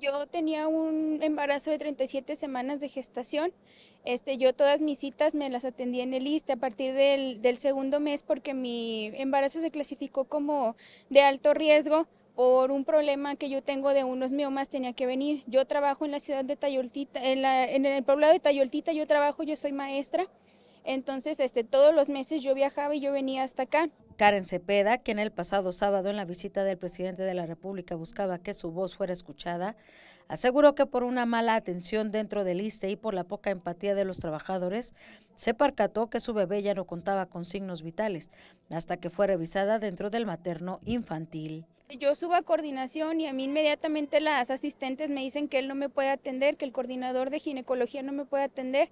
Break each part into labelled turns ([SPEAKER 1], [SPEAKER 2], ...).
[SPEAKER 1] Yo tenía un embarazo de 37 semanas de gestación. Este, yo todas mis citas me las atendí en el ISTE a partir del, segundo mes porque mi embarazo se clasificó como de alto riesgo por un problema que yo tengo de unos miomas tenía que venir. Yo trabajo en la ciudad de Tayoltita, en, en el poblado de Tayoltita yo trabajo, yo soy maestra. Entonces, este, todos los meses yo viajaba y yo venía hasta acá.
[SPEAKER 2] Karen Cepeda, en el pasado sábado en la visita del presidente de la República buscaba que su voz fuera escuchada, aseguró que por una mala atención dentro del ISTE y por la poca empatía de los trabajadores, se percató que su bebé ya no contaba con signos vitales, hasta que fue revisada dentro del materno infantil.
[SPEAKER 1] Yo subo a coordinación y a mí inmediatamente las asistentes me dicen que él no me puede atender, que el coordinador de ginecología no me puede atender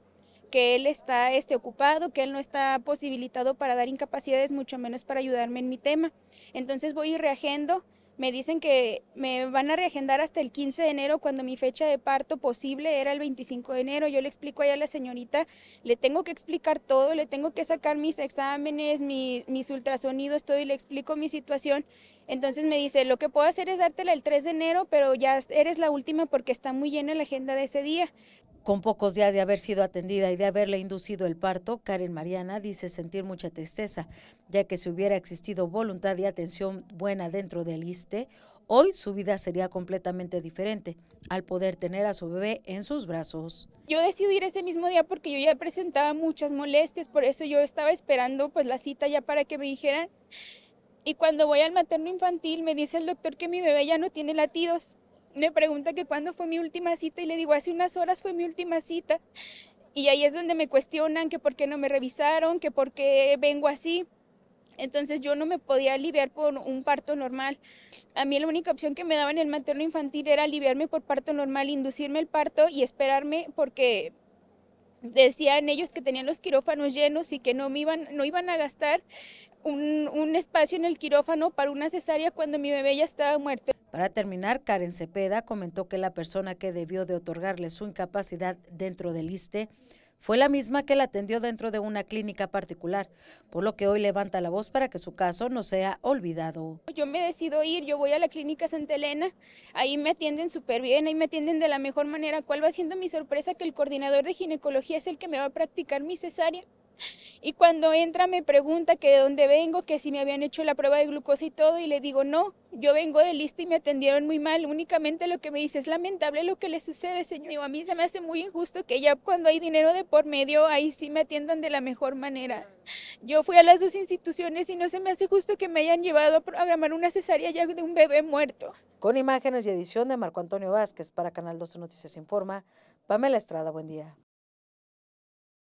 [SPEAKER 1] que él está este, ocupado, que él no está posibilitado para dar incapacidades, mucho menos para ayudarme en mi tema. Entonces voy y reagendo me dicen que me van a reagendar hasta el 15 de enero cuando mi fecha de parto posible era el 25 de enero. Yo le explico allá a la señorita, le tengo que explicar todo, le tengo que sacar mis exámenes, mis, ultrasonidos, todo y le explico mi situación. Entonces me dice, lo que puedo hacer es dártela el 3 de enero, pero ya eres la última porque está muy llena la agenda de ese día.
[SPEAKER 2] Con pocos días de haber sido atendida y de haberle inducido el parto, Karen Mariana dice sentir mucha tristeza, ya que si hubiera existido voluntad y atención buena dentro del lista hoy su vida sería completamente diferente al poder tener a su bebé en sus brazos.
[SPEAKER 1] Yo decidí ir ese mismo día porque yo ya presentaba muchas molestias, por eso yo estaba esperando pues la cita ya para que me dijeran. Y cuando voy al materno infantil me dice el doctor que mi bebé ya no tiene latidos. Me pregunta que cuándo fue mi última cita y le digo hace unas horas fue mi última cita. Y ahí es donde me cuestionan que por qué no me revisaron, que por qué vengo así. Entonces yo no me podía aliviar por un parto normal. A mí la única opción que me daban en el materno infantil era aliviarme por parto normal, inducirme el parto y esperarme porque decían ellos que tenían los quirófanos llenos y que no iban no iban a gastar un, un, espacio en el quirófano para una cesárea cuando mi bebé ya estaba muerto.
[SPEAKER 2] Para terminar, Karen Cepeda comentó que la persona que debió de otorgarle su incapacidad dentro del ISTE fue la misma que la atendió dentro de una clínica particular, por lo que hoy levanta la voz para que su caso no sea olvidado.
[SPEAKER 1] Yo me decido ir, yo voy a la clínica Santa Elena, ahí me atienden súper bien, ahí me atienden de la mejor manera. ¿Cuál va siendo mi sorpresa? Que el coordinador de ginecología es el que me va a practicar mi cesárea. Y cuando entra me pregunta que de dónde vengo, que si me habían hecho la prueba de glucosa y todo, y le digo, no, yo vengo de lista y me atendieron muy mal, únicamente lo que me dice es lamentable lo que le sucede, señor. a mí se me hace muy injusto que ya cuando hay dinero de por medio, ahí sí me atiendan de la mejor manera. Yo fui a las dos instituciones y no se me hace justo que me hayan llevado a programar una cesárea ya de un bebé muerto.
[SPEAKER 2] Con imágenes y edición de Marco Antonio Vázquez para Canal 12 Noticias Informa, Pamela Estrada, buen día.